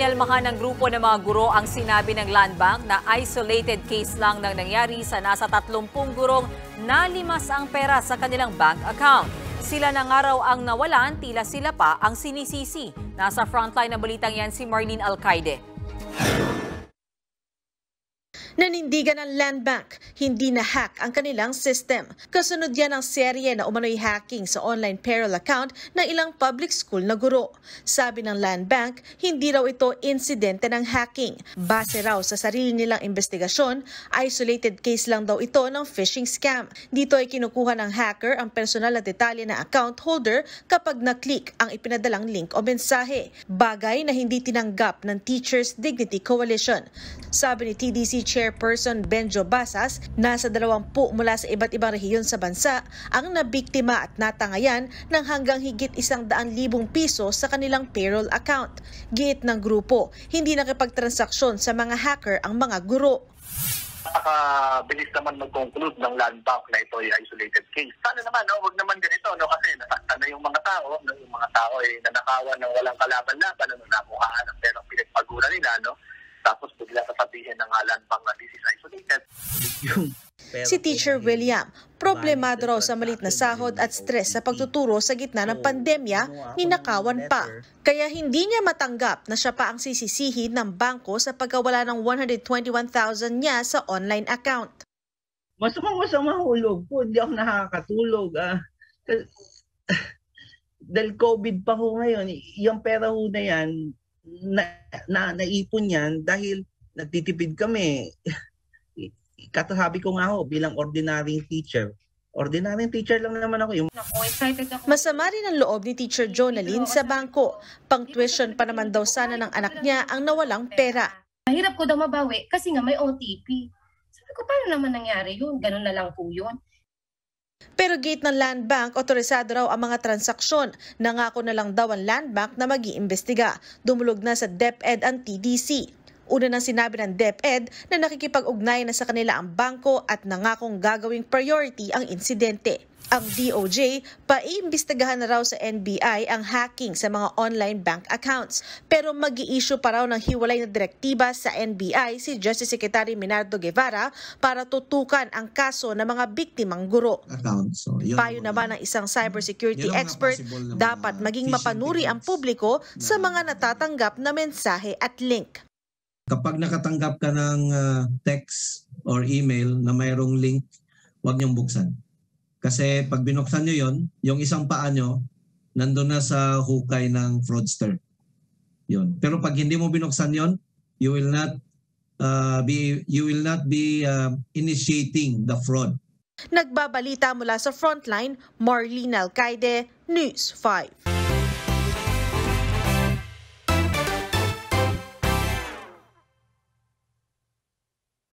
Inilmahan ng grupo ng mga guro ang sinabi ng Land Bank na isolated case lang nang nangyari sa nasa 30 gurong nalimas ang pera sa kanilang bank account. Sila na nga raw ang nawalan, tila sila pa ang sinisisi. Nasa frontline ng balitang yan si Marlene Alcaide. Nanindigan ang Land Bank, hindi na hack ang kanilang system. Kasunod yan ang serye na umano'y hacking sa online payroll account ng ilang public school na guro. Sabi ng Land Bank, hindi raw ito insidente ng hacking. Base raw sa sarili nilang investigasyon, isolated case lang daw ito ng phishing scam. Dito ay kinukuha ng hacker ang personal na detalye ng account holder kapag na-click ang ipinadalang link o mensahe. Bagay na hindi tinanggap ng Teachers Dignity Coalition. Sabi ni TDC Chairperson Benjo Basas, nasa 20 mula sa iba't ibang rehiyon sa bansa ang nabiktima at natangayan ng hanggang higit 100,000 piso sa kanilang payroll account. Giit ng grupo, hindi nakipagtransaksyon sa mga hacker ang mga guro napakabilis naman mag-conclude ng land bank na ito ay isolated case. Sana naman, no, wag naman ganito, no, kasi nasaktan na yung mga tao, no, yung mga tao ay nanakawan ng walang kalaban-laban, ano, nakuhaan yung hmm. Si Teacher William, problema daw sa malit na sahod at stress sa pagtuturo sa gitna ng pandemya, ano ninakawan pa. Kaya hindi niya matanggap na siya pa ang sisisihin ng bangko sa pagkawala ng 121,000 niya sa online account. Masamang masama hulog po, hindi ako nakakatulog. Ah. Dahil COVID pa ho ngayon, yung pera ho na yan, na, na, naipon yan dahil nagtitipid kami. katahabi ko nga ho bilang ordinary teacher. Ordinary teacher lang naman ako. Yung... Masama rin ang loob ni Teacher Jonalyn sa bangko. Pang-tuition pa naman daw sana ng anak niya ang nawalang pera. Mahirap ko daw mabawi kasi nga may OTP. Sabi ko, paano naman nangyari yun? Ganun na lang po yun. Pero gate ng Land Bank, otorisado raw ang mga transaksyon. Nangako na lang daw ang Land Bank na mag-iimbestiga. Dumulog na sa DepEd ang TDC una nang sinabi ng DepEd na nakikipag ugnay na sa kanila ang bangko at nangakong gagawing priority ang insidente. Ang DOJ, paiimbestigahan na raw sa NBI ang hacking sa mga online bank accounts. Pero magi issue pa raw ng hiwalay na direktiba sa NBI si Justice Secretary Minardo Guevara para tutukan ang kaso ng mga biktimang guro. Account. So, oh, Payo mga, naman ng isang cybersecurity expert, dapat maging mapanuri ang publiko sa mga natatanggap na mensahe at link kapag nakatanggap ka ng uh, text or email na mayroong link, huwag niyong buksan. Kasi pag binuksan niyo yon, yung isang paa niyo, nandun na sa hukay ng fraudster. Yun. Pero pag hindi mo binuksan yon, you will not uh, be you will not be uh, initiating the fraud. Nagbabalita mula sa Frontline, Marlene Alcaide, News 5.